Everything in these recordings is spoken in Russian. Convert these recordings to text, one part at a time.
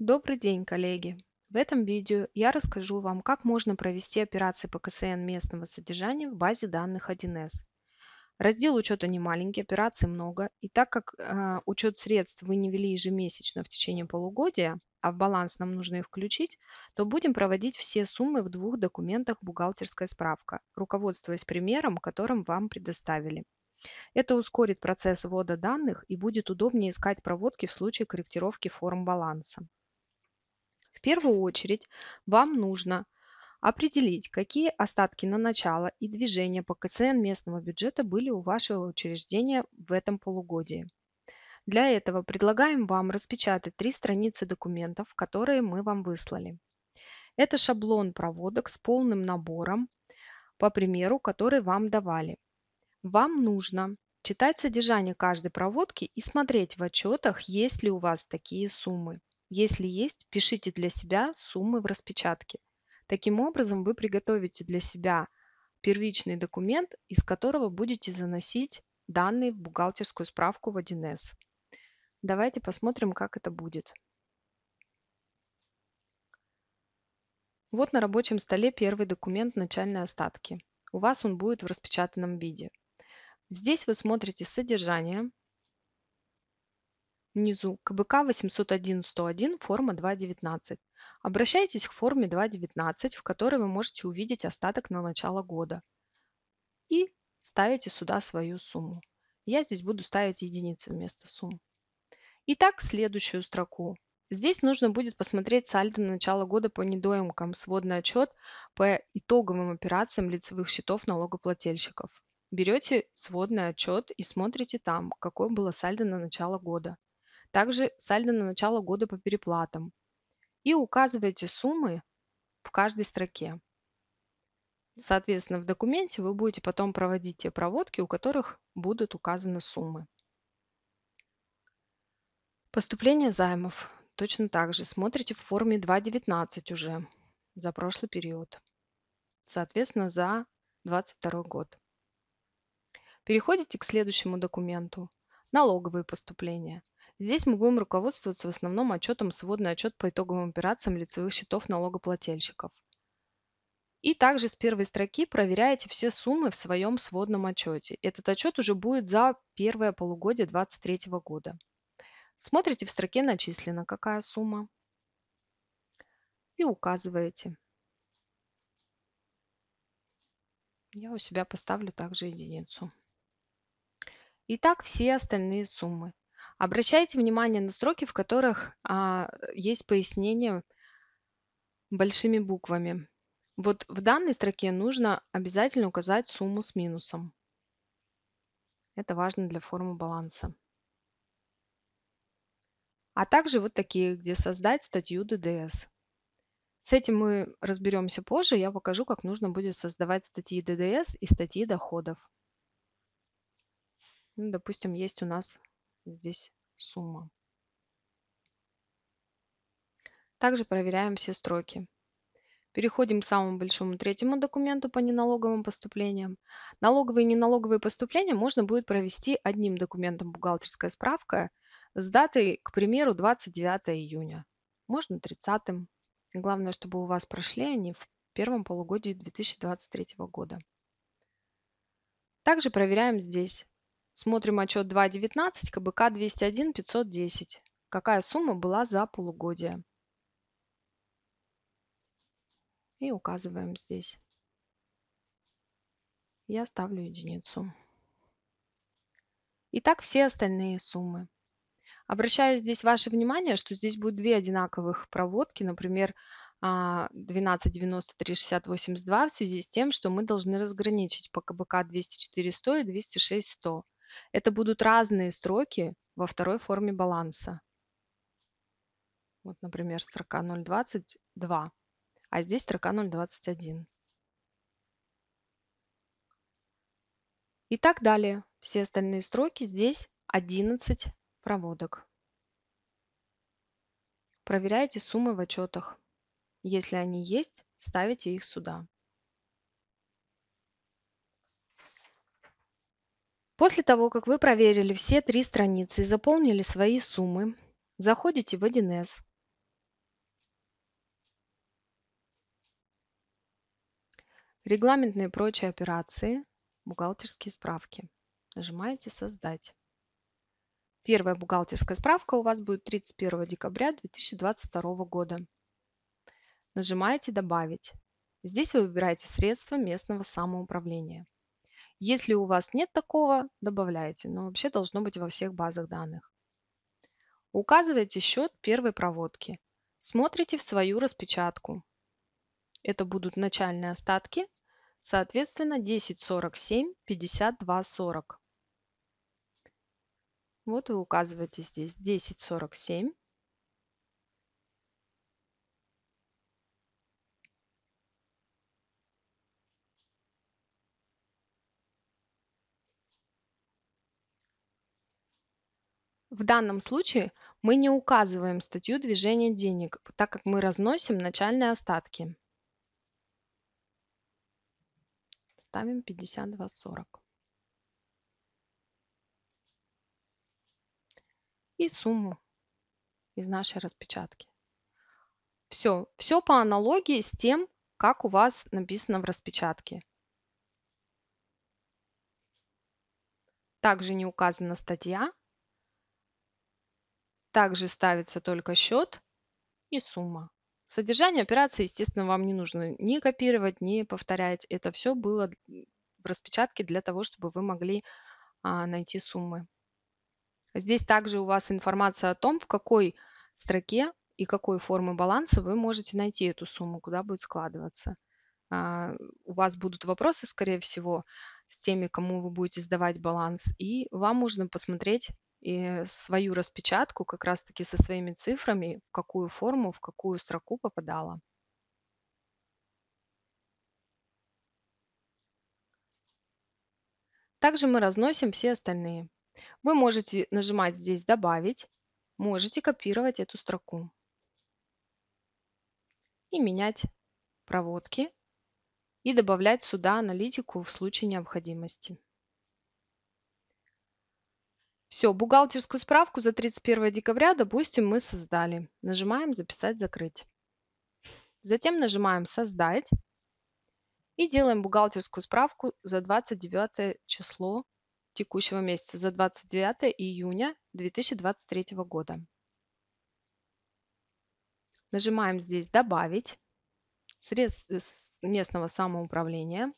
Добрый день, коллеги! В этом видео я расскажу вам, как можно провести операции по КСН местного содержания в базе данных 1С. Раздел учета не маленький, операций много, и так как э, учет средств вы не вели ежемесячно в течение полугодия, а в баланс нам нужно их включить, то будем проводить все суммы в двух документах «Бухгалтерская справка», руководствуясь примером, которым вам предоставили. Это ускорит процесс ввода данных и будет удобнее искать проводки в случае корректировки форм баланса. В первую очередь вам нужно определить, какие остатки на начало и движение по КСН местного бюджета были у вашего учреждения в этом полугодии. Для этого предлагаем вам распечатать три страницы документов, которые мы вам выслали. Это шаблон проводок с полным набором, по примеру, который вам давали. Вам нужно читать содержание каждой проводки и смотреть в отчетах, есть ли у вас такие суммы. Если есть, пишите для себя суммы в распечатке. Таким образом, вы приготовите для себя первичный документ, из которого будете заносить данные в бухгалтерскую справку в 1С. Давайте посмотрим, как это будет. Вот на рабочем столе первый документ «Начальные остатки». У вас он будет в распечатанном виде. Здесь вы смотрите содержание, внизу КБК 801-101, форма 2.19. Обращайтесь к форме 2.19, в которой вы можете увидеть остаток на начало года. И ставите сюда свою сумму. Я здесь буду ставить единицы вместо сумм. Итак, следующую строку. Здесь нужно будет посмотреть сальдо на начало года по недоимкам, сводный отчет по итоговым операциям лицевых счетов налогоплательщиков. Берете сводный отчет и смотрите там, какое было сальдо на начало года также сальдо на начало года по переплатам и указывайте суммы в каждой строке. Соответственно, в документе вы будете потом проводить те проводки, у которых будут указаны суммы. Поступление займов. Точно так же смотрите в форме 2.19 уже за прошлый период. Соответственно, за 2022 год. Переходите к следующему документу. Налоговые поступления – Здесь мы будем руководствоваться в основном отчетом «Сводный отчет по итоговым операциям лицевых счетов налогоплательщиков». И также с первой строки проверяете все суммы в своем сводном отчете. Этот отчет уже будет за первое полугодие 2023 года. Смотрите в строке «Начислена» какая сумма и указываете. Я у себя поставлю также единицу. И так все остальные суммы. Обращайте внимание на строки, в которых а, есть пояснение большими буквами. Вот в данной строке нужно обязательно указать сумму с минусом. Это важно для формы баланса. А также вот такие, где создать статью ДДС. С этим мы разберемся позже. Я покажу, как нужно будет создавать статьи ДДС и статьи доходов. Ну, допустим, есть у нас здесь сумма. Также проверяем все строки. Переходим к самому большому третьему документу по неналоговым поступлениям. Налоговые и неналоговые поступления можно будет провести одним документом «Бухгалтерская справка» с датой, к примеру, 29 июня. Можно 30. Главное, чтобы у вас прошли они в первом полугодии 2023 года. Также проверяем здесь Смотрим отчет 2.19, КБК 201, 510. Какая сумма была за полугодие? И указываем здесь. Я ставлю единицу. И так все остальные суммы. Обращаю здесь ваше внимание, что здесь будет две одинаковых проводки, например, 1293-6082 а, в связи с тем, что мы должны разграничить по КБК 204 и 206 это будут разные строки во второй форме баланса. Вот, например, строка 0.22, а здесь строка 0.21. И так далее. Все остальные строки. Здесь 11 проводок. Проверяйте суммы в отчетах. Если они есть, ставите их сюда. После того, как вы проверили все три страницы и заполнили свои суммы, заходите в 1С. Регламентные и прочие операции, бухгалтерские справки. Нажимаете «Создать». Первая бухгалтерская справка у вас будет 31 декабря 2022 года. Нажимаете «Добавить». Здесь вы выбираете средства местного самоуправления. Если у вас нет такого, добавляйте, но вообще должно быть во всех базах данных. Указывайте счет первой проводки. Смотрите в свою распечатку. Это будут начальные остатки, соответственно 1047, 5240. Вот вы указываете здесь 1047, В данном случае мы не указываем статью движения денег, так как мы разносим начальные остатки. Ставим 52,40. И сумму из нашей распечатки. Все, все по аналогии с тем, как у вас написано в распечатке. Также не указана статья, также ставится только счет и сумма. Содержание операции, естественно, вам не нужно ни копировать, ни повторять. Это все было в распечатке для того, чтобы вы могли а, найти суммы. Здесь также у вас информация о том, в какой строке и какой формы баланса вы можете найти эту сумму, куда будет складываться. А, у вас будут вопросы, скорее всего, с теми, кому вы будете сдавать баланс, и вам нужно посмотреть и свою распечатку как раз-таки со своими цифрами, в какую форму, в какую строку попадала. Также мы разносим все остальные. Вы можете нажимать здесь «Добавить», можете копировать эту строку и менять проводки и добавлять сюда аналитику в случае необходимости. Все, бухгалтерскую справку за 31 декабря, допустим, мы создали. Нажимаем «Записать, закрыть». Затем нажимаем «Создать» и делаем бухгалтерскую справку за 29 число текущего месяца, за 29 июня 2023 года. Нажимаем здесь «Добавить» средств местного самоуправления.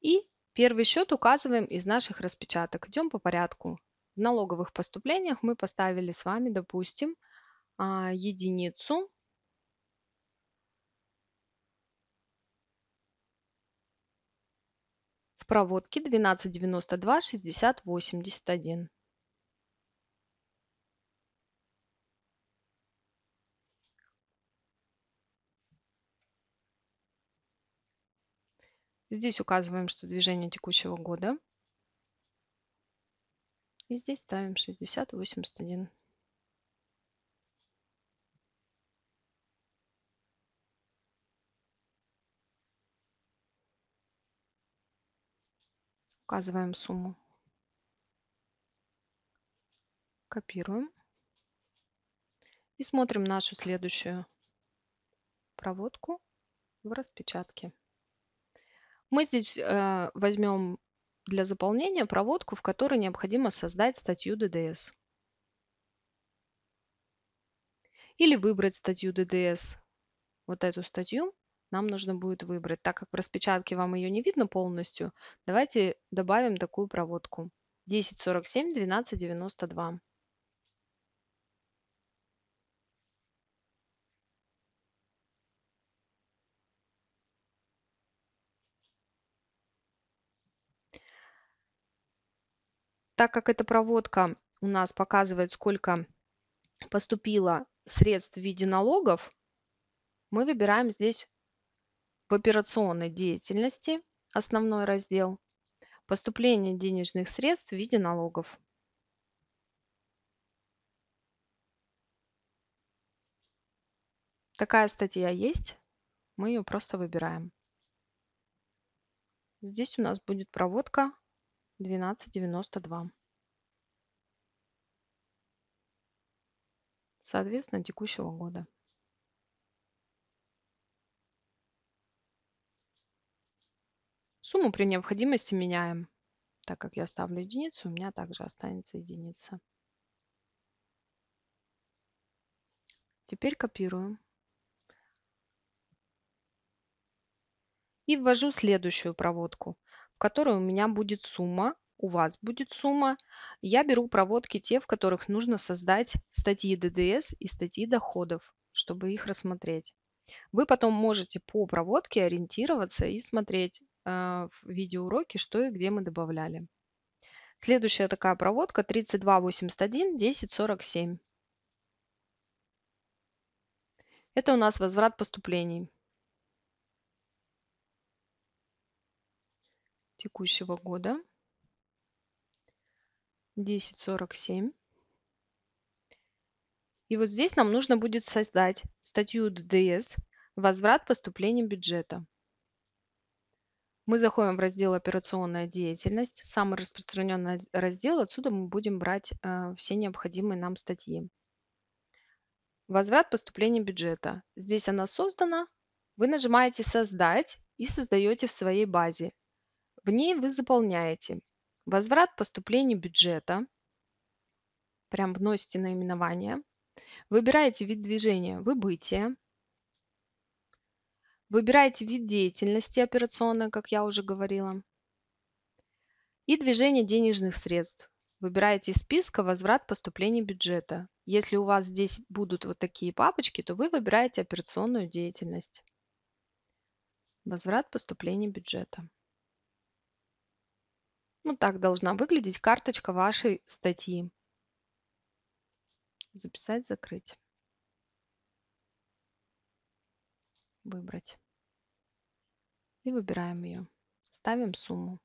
И Первый счет указываем из наших распечаток. Идем по порядку. В налоговых поступлениях мы поставили с вами, допустим, а, единицу. В проводке 1292 Здесь указываем, что движение текущего года. И здесь ставим 6081. Указываем сумму. Копируем. И смотрим нашу следующую проводку в распечатке. Мы здесь э, возьмем для заполнения проводку, в которой необходимо создать статью ДДС Или выбрать статью ДДС. Вот эту статью нам нужно будет выбрать. Так как в распечатке вам ее не видно полностью, давайте добавим такую проводку. 1047 1292. так как эта проводка у нас показывает, сколько поступило средств в виде налогов, мы выбираем здесь в операционной деятельности основной раздел «Поступление денежных средств в виде налогов». Такая статья есть, мы ее просто выбираем. Здесь у нас будет проводка 12.92, Соответственно, текущего года. Сумму при необходимости меняем. Так как я ставлю единицу, у меня также останется единица. Теперь копирую И ввожу следующую проводку в которой у меня будет сумма, у вас будет сумма. Я беру проводки те, в которых нужно создать статьи ДДС и статьи доходов, чтобы их рассмотреть. Вы потом можете по проводке ориентироваться и смотреть э, в видеоуроке, что и где мы добавляли. Следующая такая проводка 3281 1047. Это у нас возврат поступлений. текущего года 1047. И вот здесь нам нужно будет создать статью ДДС «Возврат поступлений бюджета». Мы заходим в раздел «Операционная деятельность». Самый распространенный раздел. Отсюда мы будем брать э, все необходимые нам статьи. Возврат поступлений бюджета. Здесь она создана. Вы нажимаете «Создать» и создаете в своей базе. В ней вы заполняете возврат поступлений бюджета, прям вносите наименование, выбираете вид движения «Выбытие», выбираете вид деятельности операционной, как я уже говорила, и движение денежных средств. Выбираете из списка «Возврат поступлений бюджета». Если у вас здесь будут вот такие папочки, то вы выбираете операционную деятельность. Возврат поступлений бюджета. Вот ну, так должна выглядеть карточка вашей статьи. Записать, закрыть. Выбрать. И выбираем ее. Ставим сумму.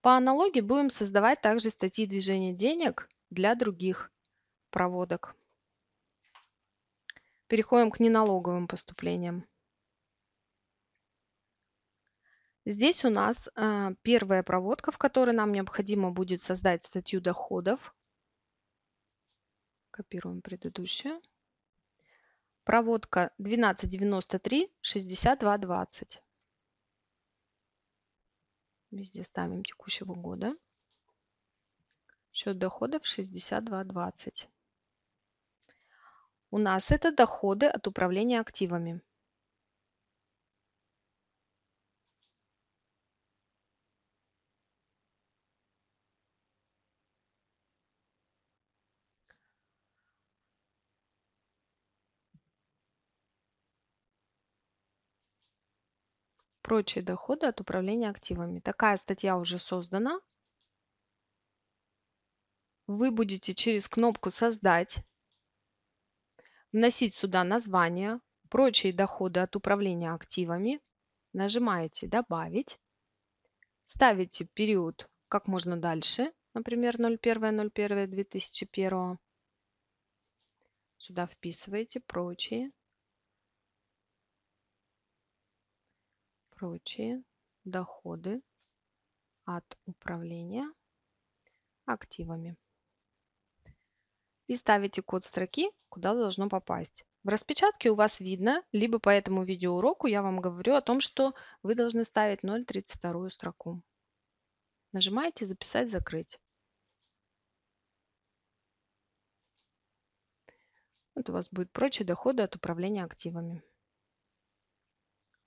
По аналогии будем создавать также статьи движения денег для других проводок. Переходим к неналоговым поступлениям. Здесь у нас а, первая проводка, в которой нам необходимо будет создать статью доходов. Копируем предыдущую. Проводка 1293-6220. Везде ставим текущего года. Счет доходов 6220. У нас это доходы от управления активами. Прочие доходы от управления активами. Такая статья уже создана. Вы будете через кнопку «Создать» вносить сюда название, прочие доходы от управления активами. Нажимаете «Добавить». Ставите период как можно дальше, например, 01.01.2001. Сюда вписываете прочие. прочие доходы от управления активами. И ставите код строки, куда должно попасть. В распечатке у вас видно, либо по этому видеоуроку я вам говорю о том, что вы должны ставить 0,32 строку. Нажимаете «Записать», «Закрыть». Вот у вас будет прочие доходы от управления активами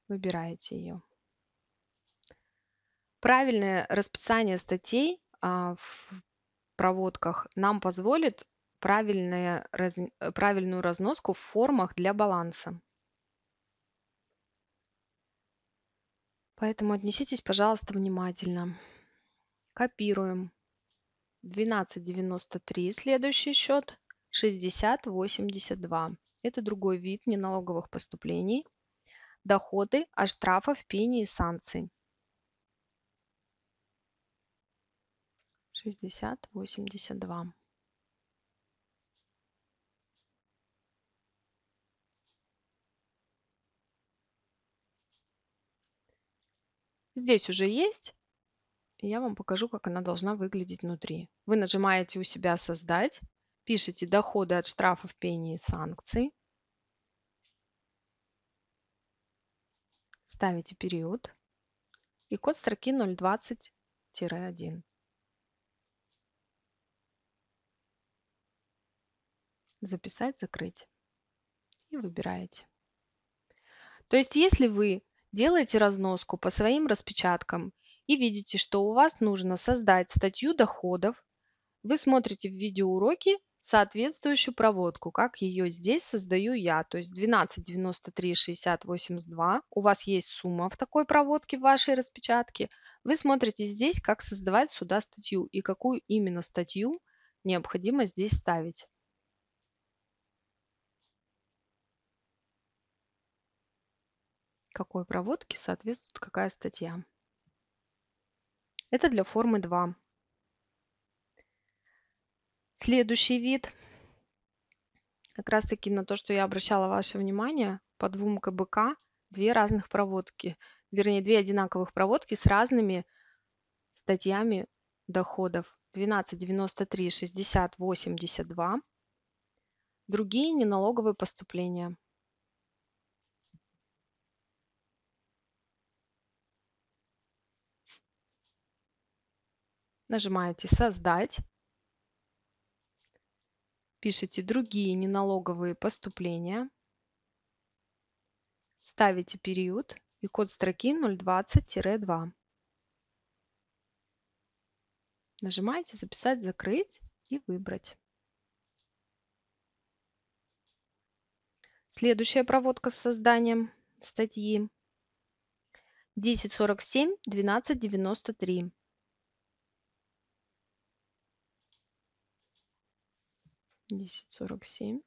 выбираете ее. Правильное расписание статей а, в проводках нам позволит правильное, раз, э, правильную разноску в формах для баланса. Поэтому отнеситесь, пожалуйста, внимательно. Копируем. 12.93 следующий счет, 60.82. Это другой вид неналоговых поступлений доходы от штрафов, пений и санкций. 60-82. Здесь уже есть. Я вам покажу, как она должна выглядеть внутри. Вы нажимаете у себя «Создать», пишите «Доходы от штрафов, пений и санкций». ставите период и код строки 020-1. Записать, закрыть. И выбираете. То есть, если вы делаете разноску по своим распечаткам и видите, что у вас нужно создать статью доходов, вы смотрите в видеоуроке соответствующую проводку, как ее здесь создаю я, то есть 12, 93, 60, 82. У вас есть сумма в такой проводке в вашей распечатке. Вы смотрите здесь, как создавать сюда статью и какую именно статью необходимо здесь ставить. Какой проводке соответствует какая статья. Это для формы 2. Следующий вид, как раз таки на то, что я обращала ваше внимание, по двум КБК две разных проводки, вернее, две одинаковых проводки с разными статьями доходов 1293 60 82 другие неналоговые поступления нажимаете создать пишите «Другие неналоговые поступления», ставите период и код строки 020-2. Нажимаете «Записать», «Закрыть» и «Выбрать». Следующая проводка с созданием статьи 1047-1293. десять сорок семь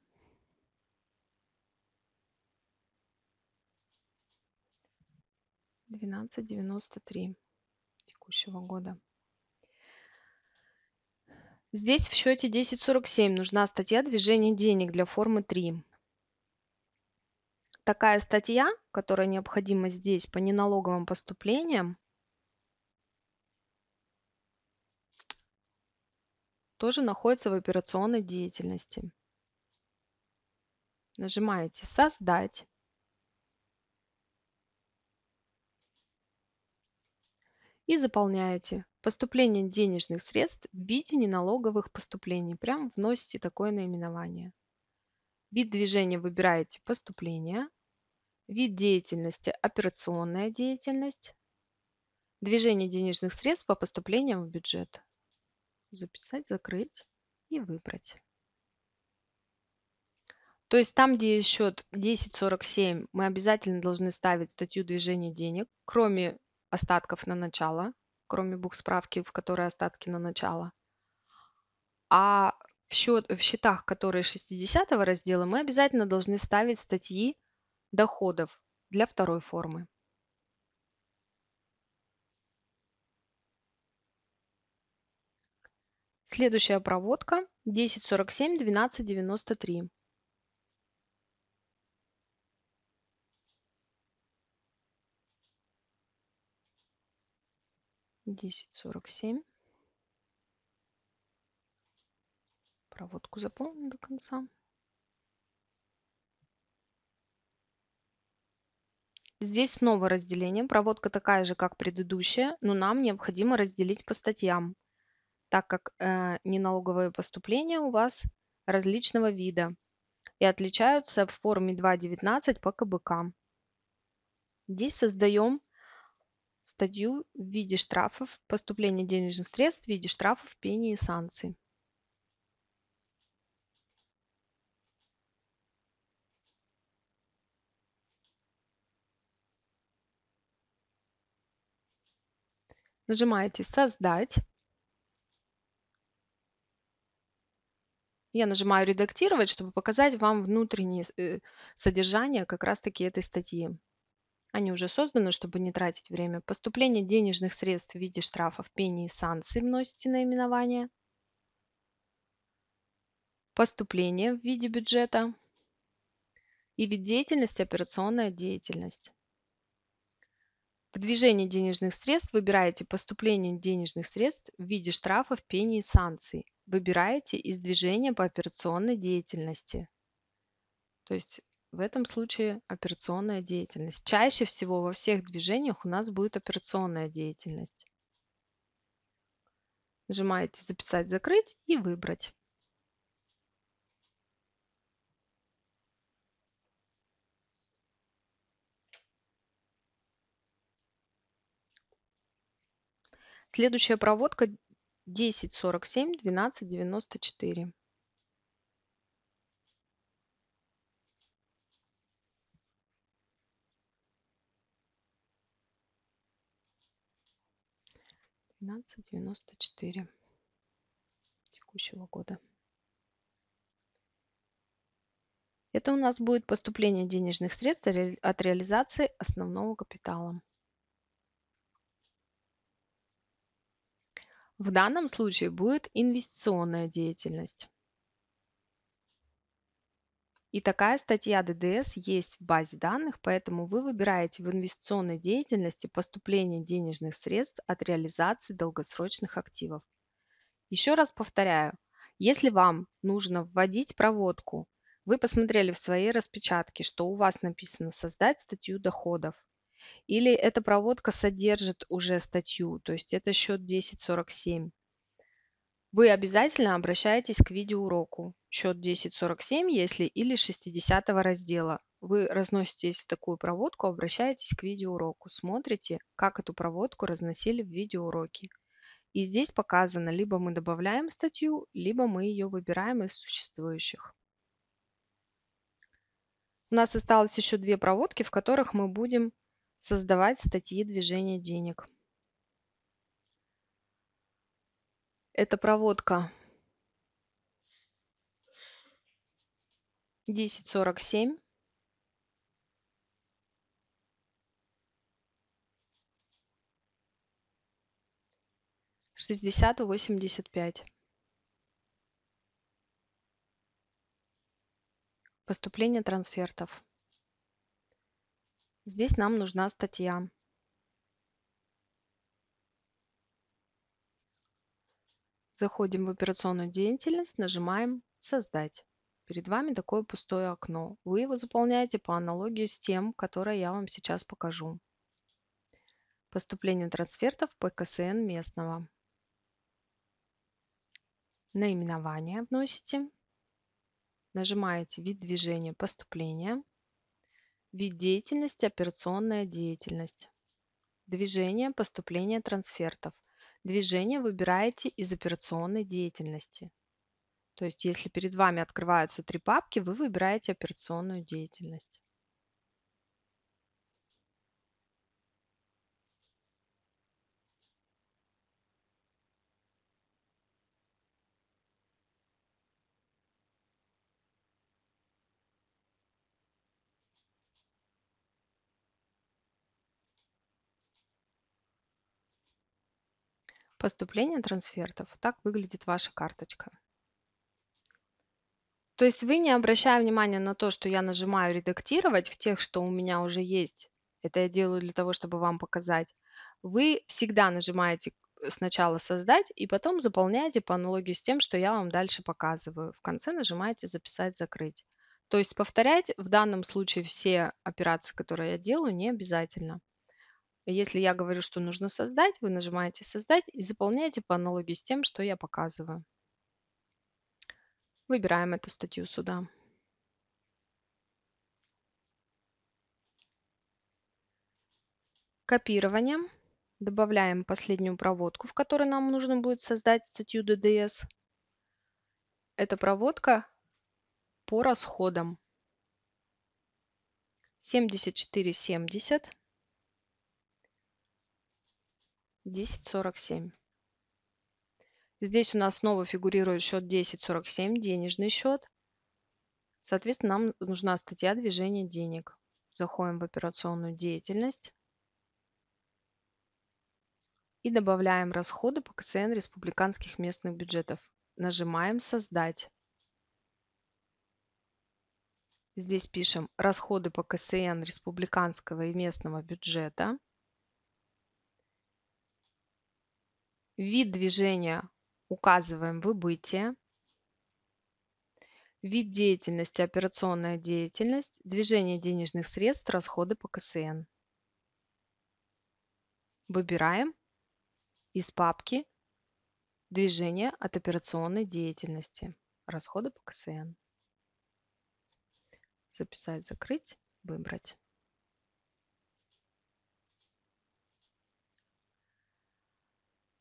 двенадцать девяносто три текущего года. Здесь в счете 1047 нужна статья движения денег» для формы 3. Такая статья, которая необходима здесь по неналоговым поступлениям, тоже находится в операционной деятельности. Нажимаете «Создать». И заполняете поступление денежных средств в виде неналоговых поступлений. Прям вносите такое наименование. Вид движения выбираете «Поступление». Вид деятельности – операционная деятельность. Движение денежных средств по поступлениям в бюджет записать, закрыть и выбрать. То есть там, где есть счет 10.47, мы обязательно должны ставить статью движения денег, кроме остатков на начало, кроме бух справки, в которой остатки на начало. А в, счет, в счетах, которые 60 раздела, мы обязательно должны ставить статьи доходов для второй формы. Следующая проводка 1047 1293. Десять сорок семь. Проводку заполним до конца. Здесь снова разделение. Проводка такая же, как предыдущая, но нам необходимо разделить по статьям так как э, неналоговые поступления у вас различного вида и отличаются в форме 2.19 по КБК. Здесь создаем статью в виде штрафов, поступления денежных средств в виде штрафов, пений и санкций. Нажимаете «Создать». Я нажимаю «Редактировать», чтобы показать вам внутреннее э, содержание как раз-таки этой статьи. Они уже созданы, чтобы не тратить время. Поступление денежных средств в виде штрафов, пени и санкций вносите наименование. Поступление в виде бюджета. И вид деятельности – операционная деятельность. В движении денежных средств выбираете поступление денежных средств в виде штрафов, пени и санкций выбираете из движения по операционной деятельности. То есть в этом случае операционная деятельность. Чаще всего во всех движениях у нас будет операционная деятельность. Нажимаете «Записать», «Закрыть» и «Выбрать». Следующая проводка десять сорок семь двенадцать двенадцать девяносто четыре текущего года. Это у нас будет поступление денежных средств от реализации основного капитала. В данном случае будет инвестиционная деятельность. И такая статья ДДС есть в базе данных, поэтому вы выбираете в инвестиционной деятельности поступление денежных средств от реализации долгосрочных активов. Еще раз повторяю, если вам нужно вводить проводку, вы посмотрели в своей распечатке, что у вас написано «Создать статью доходов». Или эта проводка содержит уже статью, то есть это счет 1047. Вы обязательно обращаетесь к видеоуроку счет 1047, если или 60 раздела. Вы разносите, если такую проводку, обращаетесь к видеоуроку, смотрите, как эту проводку разносили в видеоуроке. И здесь показано, либо мы добавляем статью, либо мы ее выбираем из существующих. У нас осталось еще две проводки, в которых мы будем создавать статьи движения денег. Это проводка 1047. 6085 восемьдесят пять. Поступление трансфертов здесь нам нужна статья Заходим в операционную деятельность, нажимаем «Создать». Перед вами такое пустое окно. Вы его заполняете по аналогии с тем, которое я вам сейчас покажу. Поступление трансфертов по КСН местного. Наименование вносите. Нажимаете «Вид движения поступления». Вид деятельности – операционная деятельность. Движение – поступление трансфертов. Движение выбираете из операционной деятельности. То есть, если перед вами открываются три папки, вы выбираете операционную деятельность. поступления трансфертов так выглядит ваша карточка. То есть вы не обращая внимания на то, что я нажимаю «Редактировать» в тех, что у меня уже есть, это я делаю для того, чтобы вам показать, вы всегда нажимаете сначала создать и потом заполняете по аналогии с тем, что я вам дальше показываю. В конце нажимаете записать, закрыть. То есть повторять в данном случае все операции, которые я делаю, не обязательно. Если я говорю, что нужно создать, вы нажимаете «Создать» и заполняете по аналогии с тем, что я показываю. Выбираем эту статью сюда. Копированием добавляем последнюю проводку, в которой нам нужно будет создать статью ДДС. Это проводка по расходам. 74,70 10.47. Здесь у нас снова фигурирует счет 10.47, денежный счет. Соответственно, нам нужна статья движения денег. Заходим в операционную деятельность и добавляем расходы по КСН республиканских местных бюджетов. Нажимаем «Создать». Здесь пишем «Расходы по КСН республиканского и местного бюджета». Вид движения указываем выбытие. Вид деятельности – операционная деятельность, движение денежных средств, расходы по КСН. Выбираем из папки «Движение от операционной деятельности», «Расходы по КСН». Записать, закрыть, выбрать.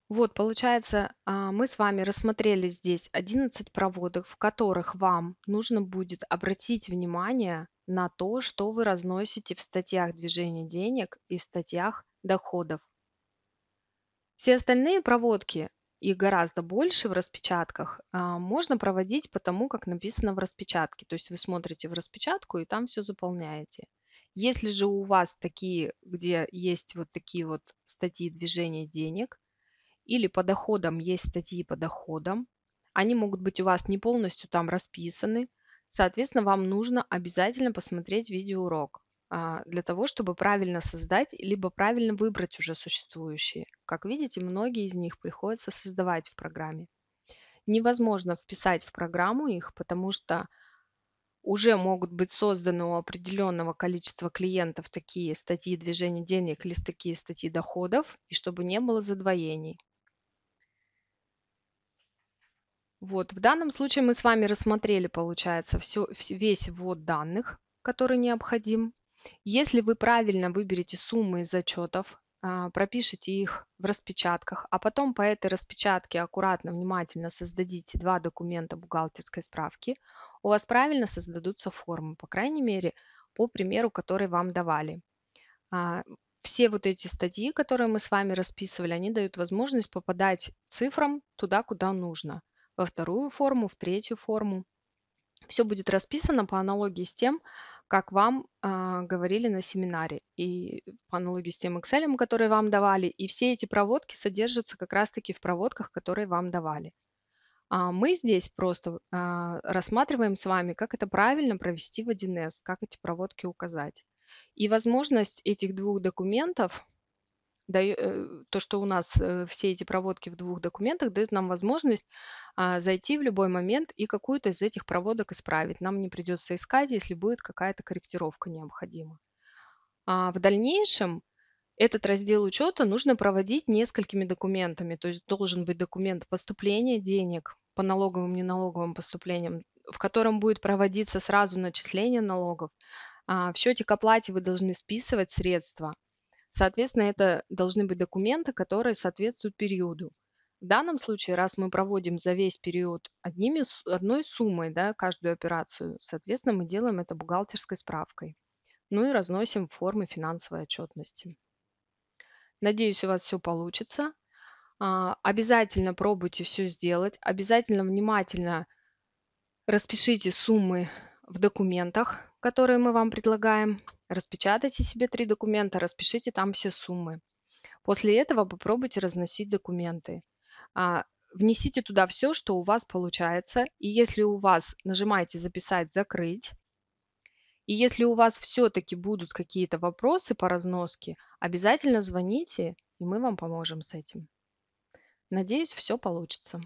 Вот, получается, а, мы с вами рассмотрели здесь 11 проводок, в которых вам нужно будет обратить внимание на то, что вы разносите в статьях движения денег и в статьях доходов. Все остальные проводки, их гораздо больше в распечатках, а, можно проводить по тому, как написано в распечатке. То есть вы смотрите в распечатку и там все заполняете. Если же у вас такие, где есть вот такие вот статьи движения денег, или по доходам есть статьи по доходам. Они могут быть у вас не полностью там расписаны. Соответственно, вам нужно обязательно посмотреть видеоурок а, для того, чтобы правильно создать, либо правильно выбрать уже существующие. Как видите, многие из них приходится создавать в программе. Невозможно вписать в программу их, потому что уже могут быть созданы у определенного количества клиентов такие статьи движения денег, или такие статьи доходов, и чтобы не было задвоений. Вот, в данном случае мы с вами рассмотрели, получается, все, весь ввод данных, который необходим. Если вы правильно выберете суммы из зачетов, а, пропишите их в распечатках, а потом по этой распечатке аккуратно, внимательно создадите два документа бухгалтерской справки, у вас правильно создадутся формы, по крайней мере, по примеру, который вам давали. А, все вот эти статьи, которые мы с вами расписывали, они дают возможность попадать цифрам туда, куда нужно – во вторую форму, в третью форму. Все будет расписано по аналогии с тем, как вам э, говорили на семинаре, и по аналогии с тем Excel, который вам давали, и все эти проводки содержатся как раз-таки в проводках, которые вам давали. А мы здесь просто э, рассматриваем с вами, как это правильно провести в 1С, как эти проводки указать. И возможность этих двух документов Э, то, что у нас э, все эти проводки в двух документах, дают нам возможность а, зайти в любой момент и какую-то из этих проводок исправить. Нам не придется искать, если будет какая-то корректировка необходима. А в дальнейшем этот раздел учета нужно проводить несколькими документами. То есть должен быть документ поступления денег по налоговым и неналоговым поступлениям, в котором будет проводиться сразу начисление налогов. А в счете к оплате вы должны списывать средства, Соответственно, это должны быть документы, которые соответствуют периоду. В данном случае, раз мы проводим за весь период одними, одной суммой да, каждую операцию, соответственно, мы делаем это бухгалтерской справкой. Ну и разносим формы финансовой отчетности. Надеюсь, у вас все получится. А, обязательно пробуйте все сделать. Обязательно внимательно распишите суммы в документах, которые мы вам предлагаем, распечатайте себе три документа, распишите там все суммы. После этого попробуйте разносить документы. А, внесите туда все, что у вас получается. И если у вас нажимаете «Записать», «Закрыть», и если у вас все-таки будут какие-то вопросы по разноске, обязательно звоните, и мы вам поможем с этим. Надеюсь, все получится.